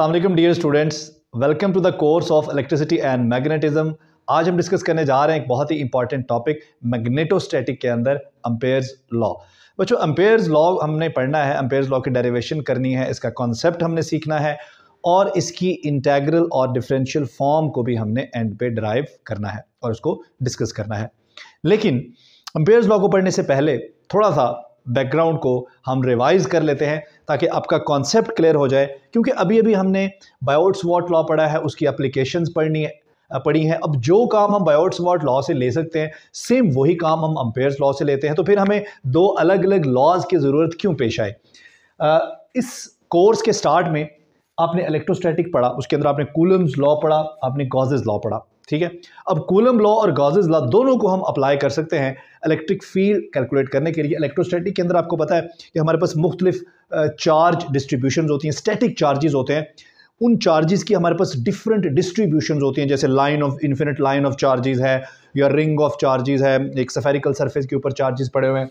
Aslam dear students welcome to the course of electricity and magnetism आज हम discuss करने जा रहे हैं एक बहुत ही इंपॉर्टेंट टॉपिक मैग्नेटोस्टैटिक के अंदर अम्पेयर्स लॉ बच्चों अम्पेयर्स लॉ हमने पढ़ना है अम्पेयर्स लॉ की डेरिवेशन करनी है इसका कॉन्सेप्ट हमने सीखना है और इसकी इंटेग्रल और डिफरेंशियल फॉर्म को भी हमने एंड पे ड्राइव करना है और उसको डिस्कस करना है लेकिन अम्पेयर्स लॉ को पढ़ने से पहले थोड़ा सा बैकग्राउंड को हम रिवाइज कर लेते हैं ताकि आपका कॉन्सेप्ट क्लियर हो जाए क्योंकि अभी अभी हमने बायोट्स वॉट लॉ पढ़ा है उसकी अप्लीकेशन पढ़नी है पड़ी हैं अब जो काम हम बायोट्स वॉट लॉ से ले सकते हैं सेम वही काम हम अम्पेयर लॉ से लेते हैं तो फिर हमें दो अलग अलग लॉज की ज़रूरत क्यों पेश आए इस कोर्स के स्टार्ट में आपने इलेक्ट्रोस्टैटिक पढ़ा उसके अंदर आपने कूलम्स लॉ पढ़ा आपने कॉजेज लॉ पढ़ा ठीक है अब कूलम लॉ और गॉजेज लॉ दोनों को हम अप्लाई कर सकते हैं इलेक्ट्रिक फील्ड कैलकुलेट करने के लिए इलेक्ट्रोस्टैटिक के अंदर आपको पता है कि हमारे पास मुख्तलिफ चार्ज डिस्ट्रीब्यूशन होती हैं स्टैटिक चार्जेस होते हैं उन चार्जेस की हमारे पास डिफरेंट डिस्ट्रीब्यूशन होती हैं जैसे line of infinite line of charges है या रिंग ऑफ चार्जेस है एक सफेरिकल सर्फेस के ऊपर चार्जेस पड़े हुए हैं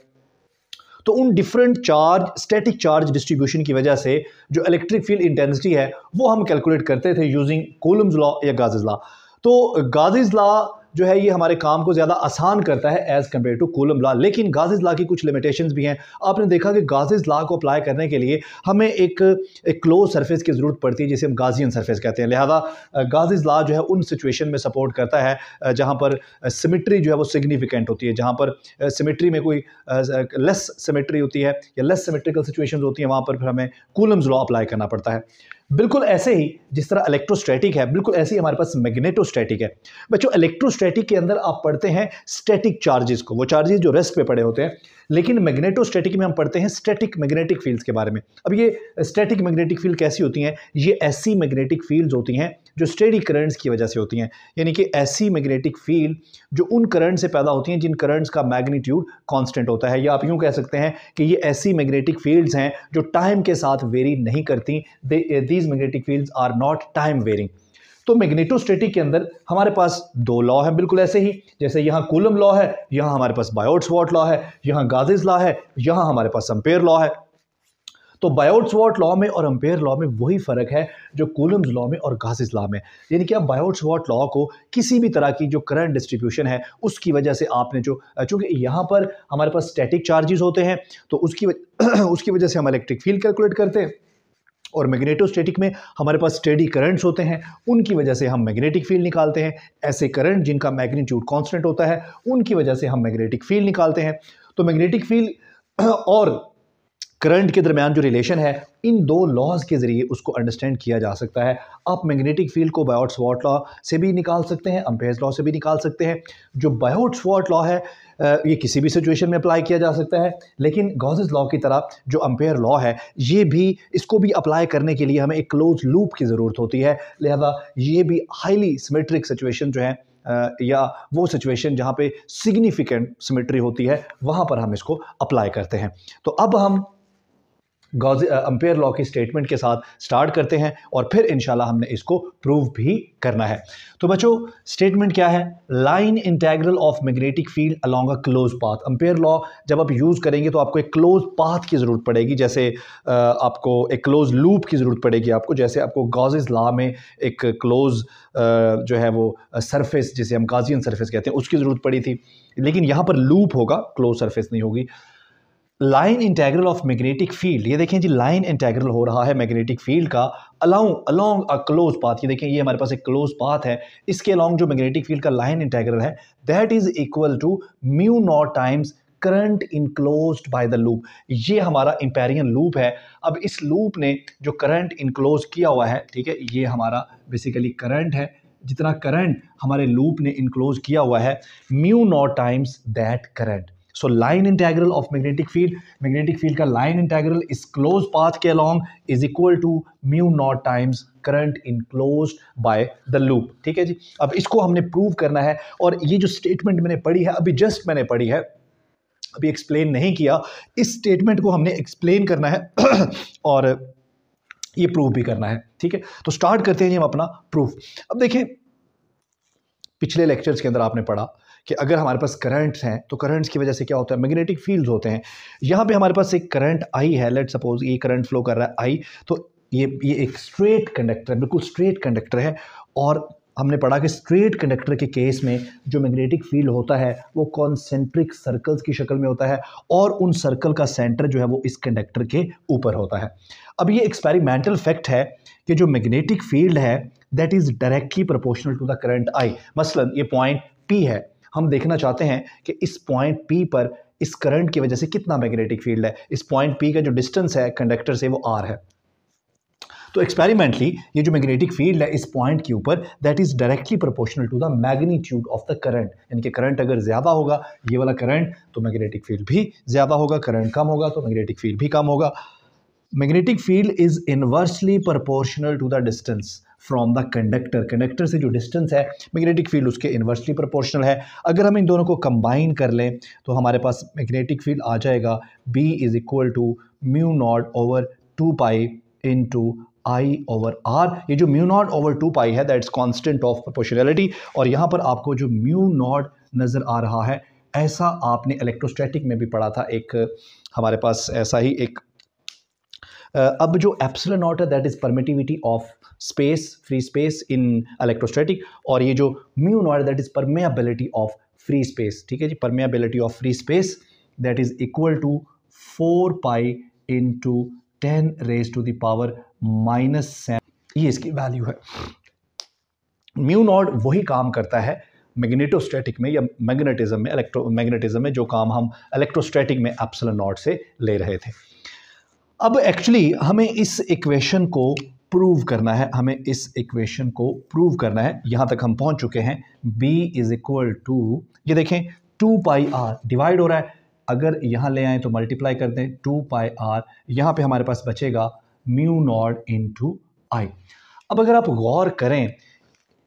तो उन different charge static charge distribution की वजह से जो इलेक्ट्रिक फील्ड इंटेंसिटी है वो हम कैलकुलेट करते थे यूजिंग कोलम्स लॉ या गाजेज लॉ तो गाजिज ला जो है ये हमारे काम को ज़्यादा आसान करता है as compare to Coulomb law लेकिन गाजिज ला की कुछ लिमिटेशंस भी हैं आपने देखा कि गाजिज ला को अप्लाई करने के लिए हमें एक एक क्लोज सरफेस की ज़रूरत पड़ती है जिसे हम गाजियन सरफेस कहते हैं लिहाजा गाजिज ला जो है उन सिचुएशन में सपोर्ट करता है जहाँ पर सिमिट्री जो है वो सिग्निफिकेंट होती है जहाँ पर सिमिट्री में कोई लेस सिमिट्री होती है या लेस सिमिट्रिकल सिचुएशन होती है वहाँ पर फिर हमें कोलम्स लॉ अप्लाई करना पड़ता है बिल्कुल ऐसे ही जिस तरह इलेक्ट्रोस्टैटिक है बिल्कुल ऐसे ही हमारे पास मैग्नेटोस्टैटिक है बच्चों इलेक्ट्रोस्टैटिक के अंदर आप पढ़ते हैं स्टैटिक चार्जेस को वो चार्जेस जो रेस्ट पे पड़े होते हैं लेकिन मैग्नेटोस्टैटिक में हम पढ़ते हैं स्टैटिक मैग्नेटिक फील्ड्स के बारे में अब ये स्टैटिक मैग्नेटिक फील्ड कैसी होती हैं ये ऐसी मैग्नेटिक फील्ड्स होती हैं जो स्टेडी करंट्स की वजह से होती हैं यानी कि ऐसी मैग्नेटिक फील्ड जो उन करंट से पैदा होती हैं जिन करंट्स का मैग्नीट्यूड कांस्टेंट होता है या आप यूँ कह सकते हैं कि ये ऐसी मैग्नेटिक फील्ड्स हैं जो टाइम के साथ वेरी नहीं करती these magnetic fields are not time varying तो मैग्नेटोस्टेटिक के अंदर हमारे पास दो लॉ है बिल्कुल ऐसे ही जैसे यहाँ कोलम लॉ है यहाँ हमारे पास बायोट्सवॉट लॉ है यहाँ गाजिज लॉ है यहाँ हमारे पास अम्पेयर लॉ है तो बायोट्सवॉट लॉ में और अम्पेयर लॉ में वही फ़र्क है जो कूलम्स लॉ में और गाजिज लॉ में यानी कि आप बायोट्सवॉट लॉ को किसी भी तरह की जो करंट डिस्ट्रीब्यूशन है उसकी वजह से आपने जो चूँकि यहाँ पर हमारे पास स्टैटिक चार्जेस होते हैं तो उसकी उसकी वजह से हम इलेक्ट्रिक फील्ड कैलकुलेट करते हैं और मैग्नेटोस्टैटिक में हमारे पास स्टेडी करंट्स होते हैं उनकी वजह से हम मैग्नेटिक फील्ड निकालते हैं ऐसे करंट जिनका मैग्नीट्यूड कांस्टेंट होता है उनकी वजह से हम मैग्नेटिक फील्ड निकालते हैं तो मैग्नेटिक फील्ड और करंट के दरमियान जो रिलेशन है इन दो लॉज के ज़रिए उसको अंडरस्टैंड किया जा सकता है आप मैग्नेटिक फील्ड को बायोट स्वाट लॉ से भी निकाल सकते हैं अम्पेज लॉ से भी निकाल सकते हैं जो बायोट स्वाट लॉ है ये किसी भी सिचुएशन में अप्लाई किया जा सकता है लेकिन गॉजेज लॉ की तरह जो अम्पेयर लॉ है ये भी इसको भी अप्लाई करने के लिए हमें एक क्लोज लूप की ज़रूरत होती है लिहाजा ये भी हाईली सिमेट्रिक सिचुएशन जो है या वो सिचुएशन जहाँ पे सिग्निफिकेंट सिमेट्री होती है वहाँ पर हम इसको अप्लाई करते हैं तो अब हम गौजी अम्पेयर लॉ की स्टेटमेंट के साथ स्टार्ट करते हैं और फिर इनशाला हमने इसको प्रूव भी करना है तो बच्चों स्टेटमेंट क्या है line integral of magnetic field along a close path Ampere law जब आप यूज़ करेंगे तो आपको एक क्लोज पाथ की ज़रूरत पड़ेगी जैसे uh, आपको एक क्लोज लूप की ज़रूरत पड़ेगी आपको जैसे आपको गाजिज लॉ में एक क्लोज uh, जो है वो सरफेस uh, जिसे हम गाजियन सरफेस कहते हैं उसकी ज़रूरत पड़ी थी लेकिन यहाँ पर लूप होगा क्लोज सरफेस नहीं होगी line integral of magnetic field ये देखें जी लाइन इंटेग्रल हो रहा है मैग्नेटिक फील्ड का अलाउ अलॉन्ग अ क्लोज पाथ ये देखें ये हमारे पास एक क्लोज पाथ है इसके अलॉन्ग जो मैग्नेटिक फील्ड का लाइन इंटेग्रल है that is equal to mu naught times current enclose by the loop ये हमारा इंपेरियन लूप है अब इस लूप ने जो करंट इनक्लोज किया हुआ है ठीक है ये हमारा बेसिकली करंट है जितना करंट हमारे लूप ने इनक्लोज किया हुआ है mu naught times that current so line integral of magnetic field magnetic field का लाइन इंटेग्रल इस क्लोज पाथ के along is equal to mu naught times current enclose by the loop ठीक है जी अब इसको हमने प्रूव करना है और ये जो स्टेटमेंट मैंने पढ़ी है अभी जस्ट मैंने पढ़ी है अभी एक्सप्लेन नहीं किया इस स्टेटमेंट को हमने एक्सप्लेन करना है और ये प्रूफ भी करना है ठीक है तो स्टार्ट करते हैं हम अपना प्रूफ अब देखें पिछले लेक्चर्स के अंदर आपने पढ़ा कि अगर हमारे पास करंट्स हैं तो करंट्स की वजह से क्या होता है मैग्नेटिक फील्ड्स होते हैं यहाँ पे हमारे पास एक करंट आई है लेट सपोज ये करंट फ्लो कर रहा है आई तो ये ये एक स्ट्रेट कंडक्टर है बिल्कुल स्ट्रेट कंडक्टर है और हमने पढ़ा कि स्ट्रेट कंडक्टर के केस में जो मैग्नेटिक फील्ड होता है वो कॉन्सेंट्रिक सर्कल्स की शक्ल में होता है और उन सर्कल का सेंटर जो है वो इस कंडक्टर के ऊपर होता है अब ये एक्सपेरिमेंटल फैक्ट है कि जो मैग्नेटिक फील्ड है that is directly proportional to the current I मसलन ये पॉइंट पी है हम देखना चाहते हैं कि इस पॉइंट पी पर इस करंट की वजह से कितना मैग्नेटिक फील्ड है इस पॉइंट पी का जो डिस्टेंस है कंडक्टर से वो आर है तो एक्सपेरिमेंटली ये जो मैग्नेटिक फील्ड है इस पॉइंट के ऊपर that is directly proportional to the magnitude of the current यानी कि करंट अगर ज़्यादा होगा ये वाला करंट तो मैग्नेटिक फील्ड भी ज़्यादा होगा करंट कम होगा तो मैग्नेटिक फील्ड भी कम होगा magnetic field is inversely proportional to the distance from the conductor conductor से जो डिस्टेंस है मैग्नेटिक फील्ड उसके इन्वर्सली प्रोपोर्शनल है अगर हम इन दोनों को कंबाइन कर लें तो हमारे पास मैग्नेटिक फील्ड आ जाएगा B is equal to mu naught over two pi into I over R ये जो mu naught over two pi है दैट्स कॉन्स्टेंट ऑफ प्रोपोर्शनैलिटी और यहाँ पर आपको जो म्यू नॉट नज़र आ रहा है ऐसा आपने इलेक्ट्रोस्टैटिक में भी पढ़ा था एक हमारे पास ऐसा ही एक Uh, अब जो एप्सलन नॉट है that is permittivity of space free space in electrostatic और ये जो mu naught that is permeability of free space ठीक है जी permeability of free space that is equal to four pi into ten raise to the power minus seven ये इसकी value है mu not वही काम करता है मैग्नेटोस्टैटिक में या मैग्नेटिज्म में इलेक्ट्रो मैग्नेटिज्म में जो काम हम इलेक्ट्रोस्टैटिक में एप्सलन नॉट से ले रहे थे अब एक्चुअली हमें इस इक्वेशन को प्रूव करना है हमें इस इक्वेशन को प्रूव करना है यहाँ तक हम पहुँच चुके हैं b इज इक्वल टू ये देखें टू पाई आर डिवाइड हो रहा है अगर यहाँ ले आएँ तो मल्टीप्लाई कर दें टू पाई आर यहाँ पर हमारे पास बचेगा mu naught into I अब अगर आप गौर करें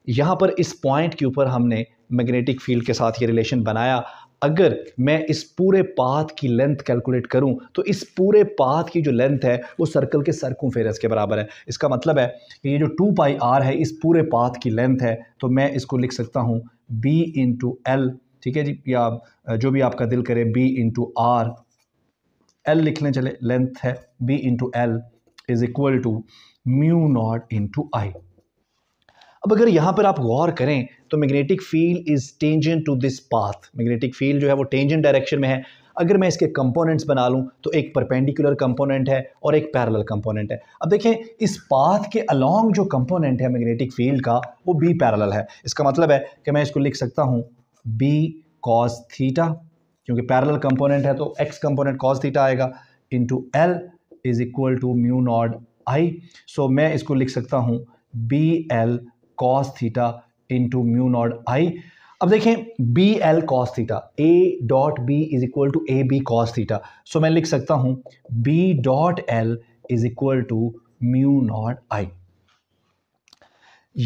यहाँ पर इस पॉइंट के ऊपर हमने मैग्नेटिक फील्ड के साथ ये रिलेशन बनाया अगर मैं इस पूरे पाथ की लेंथ कैलकुलेट करूं तो इस पूरे पाथ की जो लेंथ है वो सर्कल के सर्कमफेरेंस के बराबर है इसका मतलब है कि ये जो टू पाई आर है इस पूरे पाथ की लेंथ है तो मैं इसको लिख सकता हूँ बी इंटू एल ठीक है जी या जो भी आपका दिल करे बी इंटू आर एल लिखने चले लेंथ है B into L is equal to mu naught into I अब अगर यहाँ पर आप गौर करें तो magnetic field is tangent to this path magnetic field जो है वो टेंजन डायरेक्शन में है अगर मैं इसके कंपोनेंट्स बना लूँ तो एक परपेंडिकुलर कंपोनेंट है और एक पैरेलल कंपोनेंट है अब देखें इस पाथ के अलोंग जो कंपोनेंट है मैग्नेटिक फील्ड का वो बी पैरेलल है इसका मतलब है कि मैं इसको लिख सकता हूँ बी कॉस थीटा क्योंकि पैरेलल कंपोनेंट है तो एक्स कंपोनेंट कॉस थीटा आएगा into L is equal to mu naught I so मैं इसको लिख सकता हूँ B L cos theta to mu naught I अब देखें B L cos theta A dot B is equal to A B cos theta so मैं लिख सकता हूं B dot L is equal to mu naught I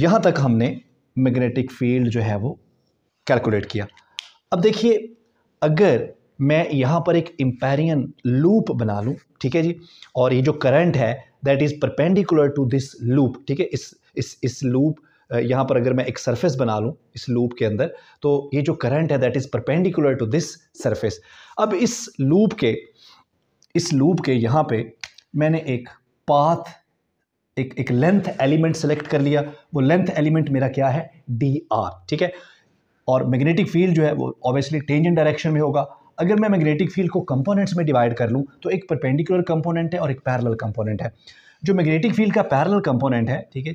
यहां तक हमने magnetic field जो है वो कैलकुलेट किया अब देखिए अगर मैं यहाँ पर एक इम्पेरियन लूप बना लूँ ठीक है जी और ये जो करंट है that is perpendicular to this loop ठीक है इस इस इस लूप यहाँ पर अगर मैं एक सरफेस बना लूँ इस लूप के अंदर तो ये जो करंट है that is perpendicular to this surface अब इस लूप के इस लूप के यहाँ पे मैंने एक पाथ एक एक लेंथ एलिमेंट सेलेक्ट कर लिया वो लेंथ एलिमेंट मेरा क्या है डी आर ठीक है और मैग्नेटिक फील्ड जो है वो ऑब्वियसली इन डायरेक्शन में होगा अगर मैं मैग्नेटिक फील्ड को कंपोनेंट्स में डिवाइड कर लूँ तो एक परपेंडिकुलर कंपोनेंट है और एक पैरल कंपोनेंट है जो मैग्नेटिक फील्ड का पैरल कंपोनेंट है ठीक है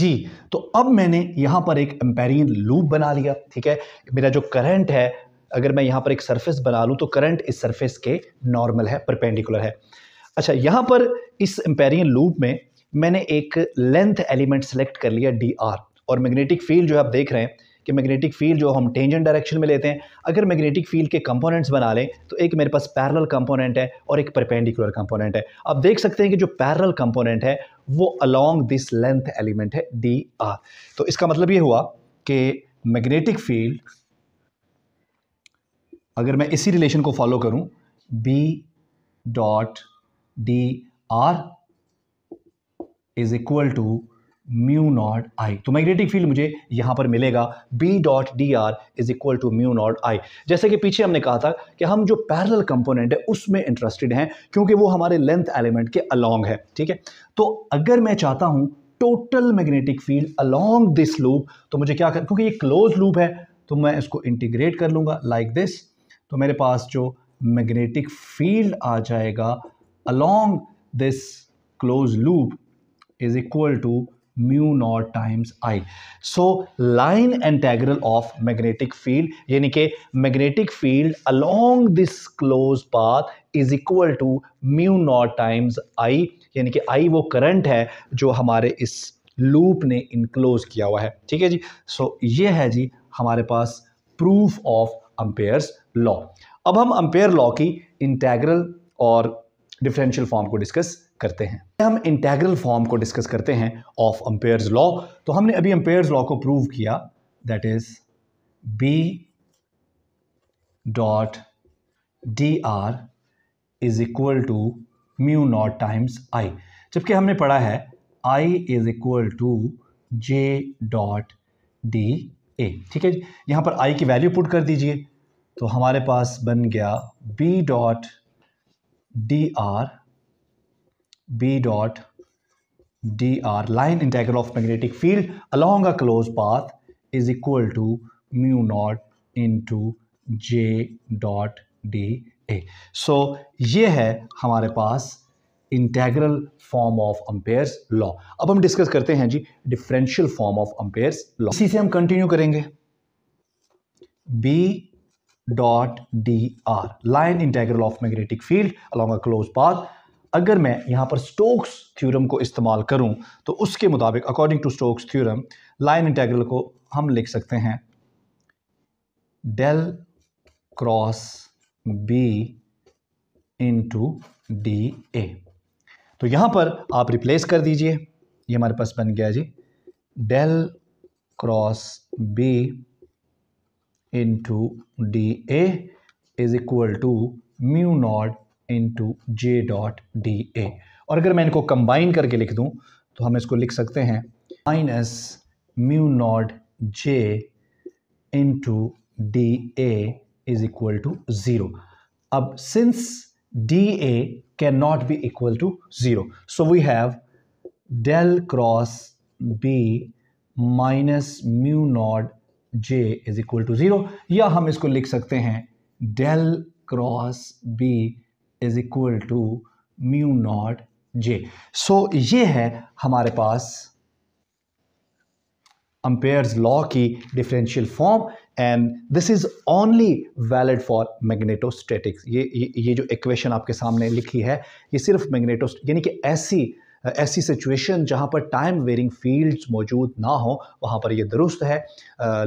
जी तो अब मैंने यहाँ पर एक एम्पेरियन लूप बना लिया ठीक है मेरा जो करंट है अगर मैं यहाँ पर एक सरफेस बना लूँ तो करंट इस सरफेस के नॉर्मल है परपेंडिकुलर है अच्छा यहाँ पर इस एम्पेरियन लूप में मैंने एक लेंथ एलिमेंट सेलेक्ट कर लिया डी आर और मैग्नेटिक फील्ड जो आप देख रहे हैं कि मैग्नेटिक फील्ड जो हम टेंजेंट डायरेक्शन में लेते हैं अगर मैग्नेटिक फील्ड के कंपोनेंट्स बना लें तो एक मेरे पास पैरल कंपोनेंट है और एक परपेंडिकुलर कंपोनेंट है आप देख सकते हैं कि जो पैरल कंपोनेंट है वो अलॉन्ग दिस लेंथ एलिमेंट है डी आर तो इसका मतलब ये हुआ कि मैग्नेटिक फील्ड अगर मैं इसी रिलेशन को फॉलो करूं B dot D R is equal to mu naught I तो मैग्नेटिक फील्ड मुझे यहाँ पर मिलेगा B dot D R is equal to mu naught I जैसे कि पीछे हमने कहा था कि हम जो पैरल कंपोनेंट है उसमें इंटरेस्टेड हैं क्योंकि वो हमारे लेंथ एलिमेंट के अलॉन्ग है ठीक है तो अगर मैं चाहता हूँ total magnetic field along this loop तो मुझे क्या कर क्योंकि ये क्लोज लूप है तो मैं इसको इंटीग्रेट कर लूँगा लाइक like दिस तो मेरे पास जो मैग्नेटिक फील्ड आ जाएगा along this close loop is equal to mu naught times I so line integral of magnetic field यानी कि magnetic field along this close path is equal to mu naught times I यानी कि आई वो current है जो हमारे इस loop ने इनक्लोज किया हुआ है ठीक है जी सो so, ये है जी हमारे पास प्रूफ ऑफ अम्पेयर्स लॉ अब हम अम्पेयर लॉ की इंटेग्रल और डिफरेंशियल फॉर्म को डिस्कस करते हैं हम इंटेग्रल फॉर्म को डिस्कस करते हैं ऑफ अम्पेयर्स लॉ तो हमने अभी अम्पेयर्स लॉ को प्रूव किया that is B dot D R is equal to mu naught times I जबकि हमने पढ़ा है I is equal to J dot D A ठीक है यहाँ पर आई की वैल्यू पुट कर दीजिए तो हमारे पास बन गया B dot D R B dot D R line integral of magnetic field field a close path is equal to mu naught into J dot D A so so, ये है हमारे पास integral form of Ampere's law अब हम discuss करते हैं जी differential form of Ampere's law इसी से हम कंटिन्यू करेंगे B dot D R line integral of magnetic field along a close path अगर मैं यहाँ पर स्टोक्स थ्योरम को इस्तेमाल करूँ तो उसके मुताबिक according to Stokes theorem line integral को हम लिख सकते हैं del cross B into D A तो यहाँ पर आप रिप्लेस कर दीजिए ये हमारे पास बन गया जी del cross B into D A is equal to mu naught into J dot D A और अगर मैं इनको कंबाइन करके लिख दूं तो हम इसको लिख सकते हैं minus mu naught J into D A is equal to zero अब since D A can not be equal to zero so we have del cross B minus mu naught J is equal to zero या हम इसको लिख सकते हैं del cross B is equal to mu naught J so ये है हमारे पास अम्पेयर्स लॉ की differential form and this is only valid for मैग्नेटोस्टेटिक्स ये ये जो इक्वेशन आपके सामने लिखी है ये सिर्फ मैग्नेटोस्ट यानी कि ऐसी ऐसी सिचुएशन जहाँ पर टाइम वेरिंग फील्ड्स मौजूद ना हो वहाँ पर यह दुरुस्त है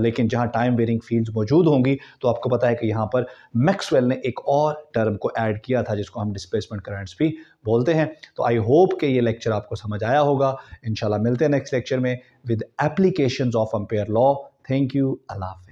लेकिन जहाँ टाइम वेरिंग फील्ड्स मौजूद होंगी तो आपको पता है कि यहाँ पर मैक्सवेल ने एक और टर्म को ऐड किया था जिसको हम डिस्प्लेसमेंट करंट्स भी बोलते हैं तो आई होप कि ये लेक्चर आपको समझ आया होगा इनशाला मिलते हैं नेक्स्ट लेक्चर में with application of Ampere law thank you Allah